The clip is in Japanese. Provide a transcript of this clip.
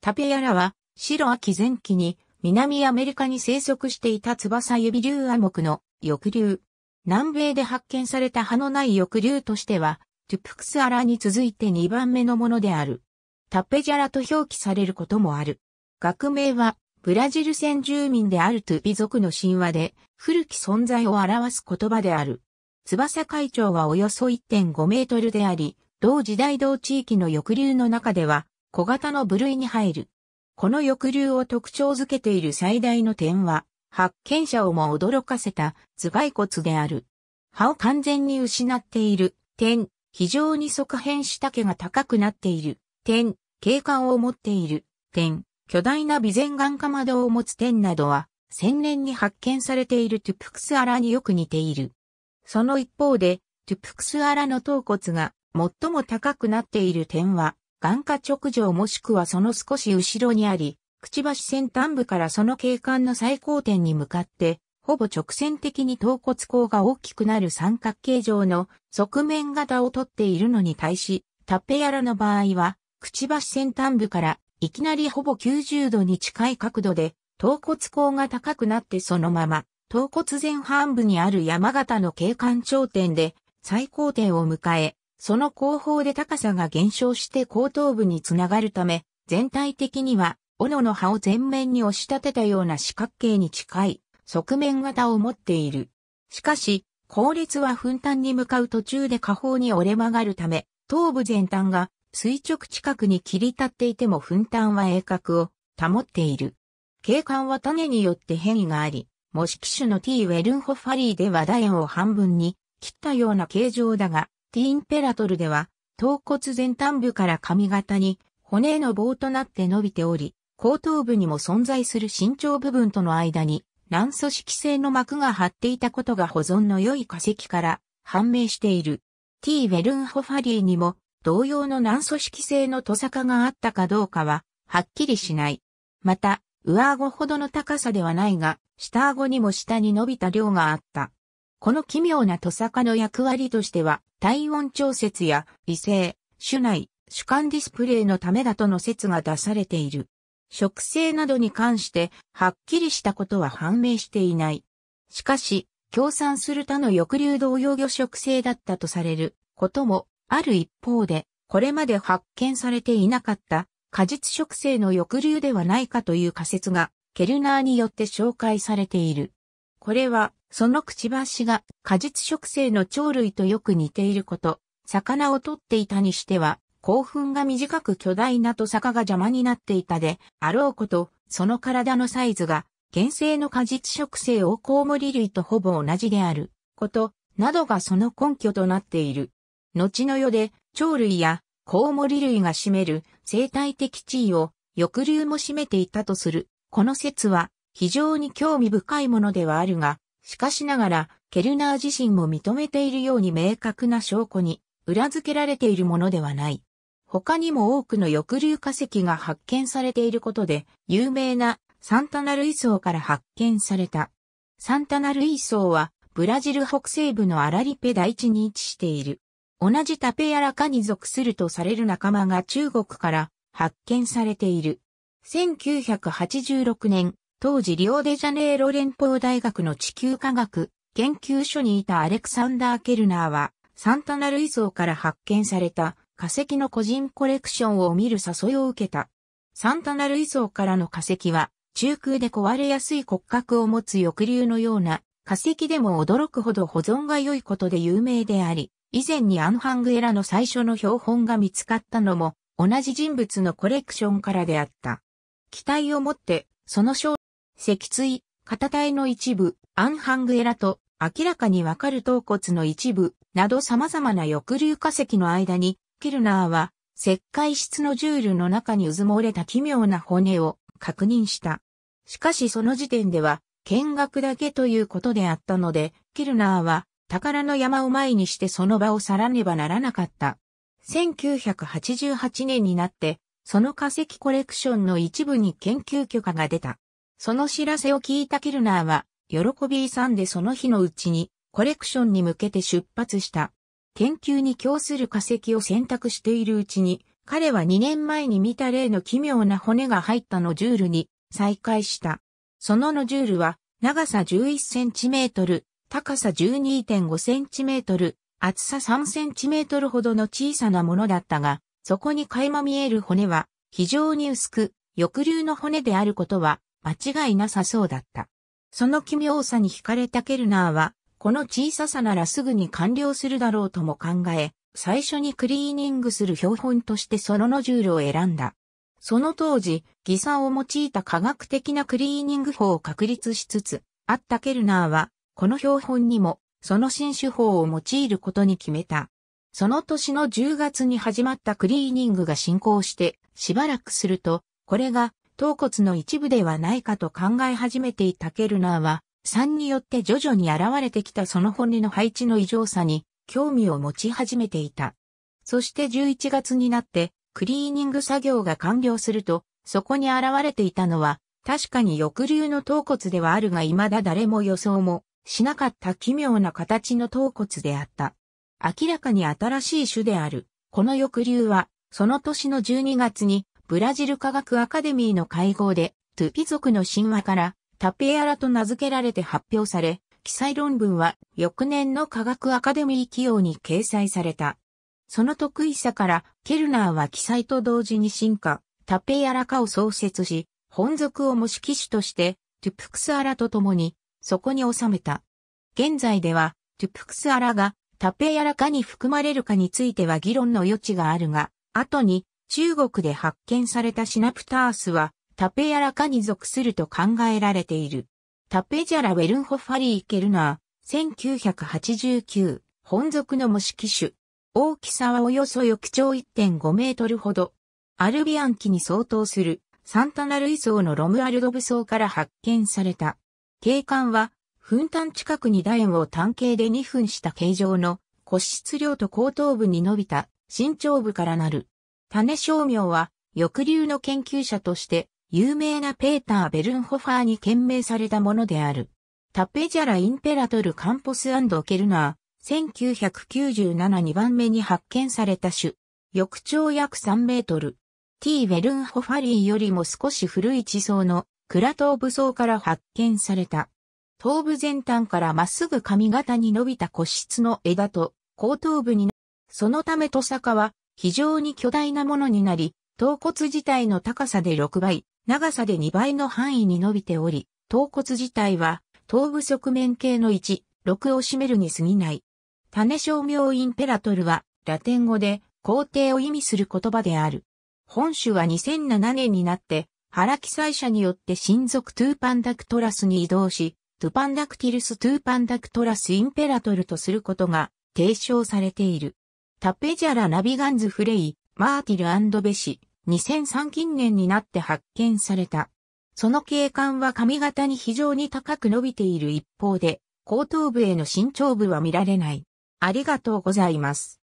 タペヤラは、白秋前期に南アメリカに生息していた翼指竜亜目の翼竜。南米で発見された歯のない翼竜としては、トゥプクスアラに続いて2番目のものである。タペジャラと表記されることもある。学名は、ブラジル先住民であるトゥピ族の神話で、古き存在を表す言葉である。翼会長はおよそ1.5メートルであり、同時代同地域の翼竜の中では、小型の部類に入る。この翼竜を特徴づけている最大の点は、発見者をも驚かせた頭蓋骨である。歯を完全に失っている点、非常に側辺した毛が高くなっている点、景観を持っている点、巨大な備前眼か窓を持つ点などは、千年に発見されているトゥプクスアラによく似ている。その一方で、トゥプクスアラの頭骨が最も高くなっている点は、眼下直上もしくはその少し後ろにあり、くちばし先端部からその景観の最高点に向かって、ほぼ直線的に頭骨口が大きくなる三角形状の側面型をとっているのに対し、タッペヤラの場合は、くちばし先端部からいきなりほぼ90度に近い角度で、頭骨口が高くなってそのまま、頭骨前半部にある山形の景観頂点で最高点を迎え、その後方で高さが減少して後頭部につながるため、全体的には、斧の刃を前面に押し立てたような四角形に近い、側面型を持っている。しかし、後列は噴端に向かう途中で下方に折れ曲がるため、頭部全端が垂直近くに切り立っていても噴端は鋭角を保っている。景観は種によって変異があり、模式種の T ウェルンホファリーでは楕円を半分に切ったような形状だが、ティンペラトルでは、頭骨前端部から髪型に骨への棒となって伸びており、後頭部にも存在する身長部分との間に軟組織性の膜が張っていたことが保存の良い化石から判明している。T. ウェルンホファリーにも同様の軟組織性のトサカがあったかどうかははっきりしない。また、上顎ほどの高さではないが、下顎にも下に伸びた量があった。この奇妙なトサカの役割としては、体温調節や、微生、種内、主観ディスプレイのためだとの説が出されている。植生などに関して、はっきりしたことは判明していない。しかし、共産する他の抑留同様魚植生だったとされることもある一方で、これまで発見されていなかった果実植生の抑留ではないかという仮説がケルナーによって紹介されている。これはそのくちばしが果実食性の鳥類とよく似ていること、魚を取っていたにしては、興奮が短く巨大なと坂が邪魔になっていたで、あろうこと、その体のサイズが、原生の果実食性をコウモリ類とほぼ同じである、こと、などがその根拠となっている。後の世で、鳥類やコウモリ類が占める生態的地位を、抑留も占めていたとする。この説は、非常に興味深いものではあるが、しかしながら、ケルナー自身も認めているように明確な証拠に裏付けられているものではない。他にも多くの抑留化石が発見されていることで、有名なサンタナルイソウから発見された。サンタナルイソウは、ブラジル北西部のアラリペ大地に位置している。同じタペヤラカに属するとされる仲間が中国から発見されている。1986年、当時リオデジャネイロ連邦大学の地球科学研究所にいたアレクサンダー・ケルナーは、サンタナ類層から発見された化石の個人コレクションを見る誘いを受けた。サンタナ類層からの化石は、中空で壊れやすい骨格を持つ翼竜のような化石でも驚くほど保存が良いことで有名であり、以前にアンハングエラの最初の標本が見つかったのも、同じ人物のコレクションからであった。期待を持って、その正脊椎、片体の一部、アンハングエラと明らかにわかる頭骨の一部など様々な翼流化石の間に、キルナーは石灰質のジュールの中に渦もれた奇妙な骨を確認した。しかしその時点では見学だけということであったので、キルナーは宝の山を前にしてその場を去らねばならなかった。1988年になって、その化石コレクションの一部に研究許可が出た。その知らせを聞いたキルナーは、喜び勇んでその日のうちに、コレクションに向けて出発した。研究に供する化石を選択しているうちに、彼は2年前に見た例の奇妙な骨が入ったノジュールに再会した。そのノジュールは、長さ11センチメートル、高さ12.5センチメートル、厚さ3センチメートルほどの小さなものだったが、そこに垣間見える骨は、非常に薄く、翼竜の骨であることは間違いなさそうだった。その奇妙さに惹かれたケルナーは、この小ささならすぐに完了するだろうとも考え、最初にクリーニングする標本としてソロノジュールを選んだ。その当時、偽算を用いた科学的なクリーニング法を確立しつつ、あったケルナーは、この標本にも、その新手法を用いることに決めた。その年の10月に始まったクリーニングが進行して、しばらくすると、これが頭骨の一部ではないかと考え始めていたケルナーは、3によって徐々に現れてきたその骨の配置の異常さに興味を持ち始めていた。そして11月になってクリーニング作業が完了すると、そこに現れていたのは、確かに翼流の頭骨ではあるが未だ誰も予想もしなかった奇妙な形の頭骨であった。明らかに新しい種である。この翼流は、その年の12月にブラジル科学アカデミーの会合で、トゥピ族の神話からタペアラと名付けられて発表され、記載論文は翌年の科学アカデミー起用に掲載された。その得意さから、ケルナーは記載と同時に進化、タペアラ化を創設し、本族を模式種として、トゥプクスアラと共に、そこに収めた。現在では、トゥプクスアラがタペアラ化に含まれるかについては議論の余地があるが、後に中国で発見されたシナプタースはタペヤラ科に属すると考えられている。タペジャラ・ウェルンホファリー・ケルナー、1989、本属の模式種。大きさはおよそ翼長1.5メートルほど。アルビアン期に相当するサンタナ類層のロムアルドブ層から発見された。景観は、噴炭近くにダエンを単形で2分した形状の骨質量と後頭部に伸びた身長部からなる種商名は、翼竜の研究者として、有名なペーター・ベルンホファーに献名されたものである。タペジャラ・インペラトル・カンポスケルナー、1997-2番目に発見された種。翼長約3メートル。T. ベルンホファリーよりも少し古い地層のクラ頭部層から発見された。頭部前端からまっすぐ髪型に伸びた骨質の枝と後頭部に、そのためトサカは非常に巨大なものになり、頭骨自体の高さで6倍、長さで2倍の範囲に伸びており、頭骨自体は頭部側面系の1、6を占めるに過ぎない。種商名インペラトルはラテン語で皇帝を意味する言葉である。本種は2007年になって、原記載者によって親族トゥーパンダクトラスに移動し、トゥパンダクティルストゥーパンダクトラスインペラトルとすることが提唱されている。タペジャラ・ナビガンズ・フレイ、マーティルベシ、2003近年になって発見された。その景観は髪型に非常に高く伸びている一方で、後頭部への身長部は見られない。ありがとうございます。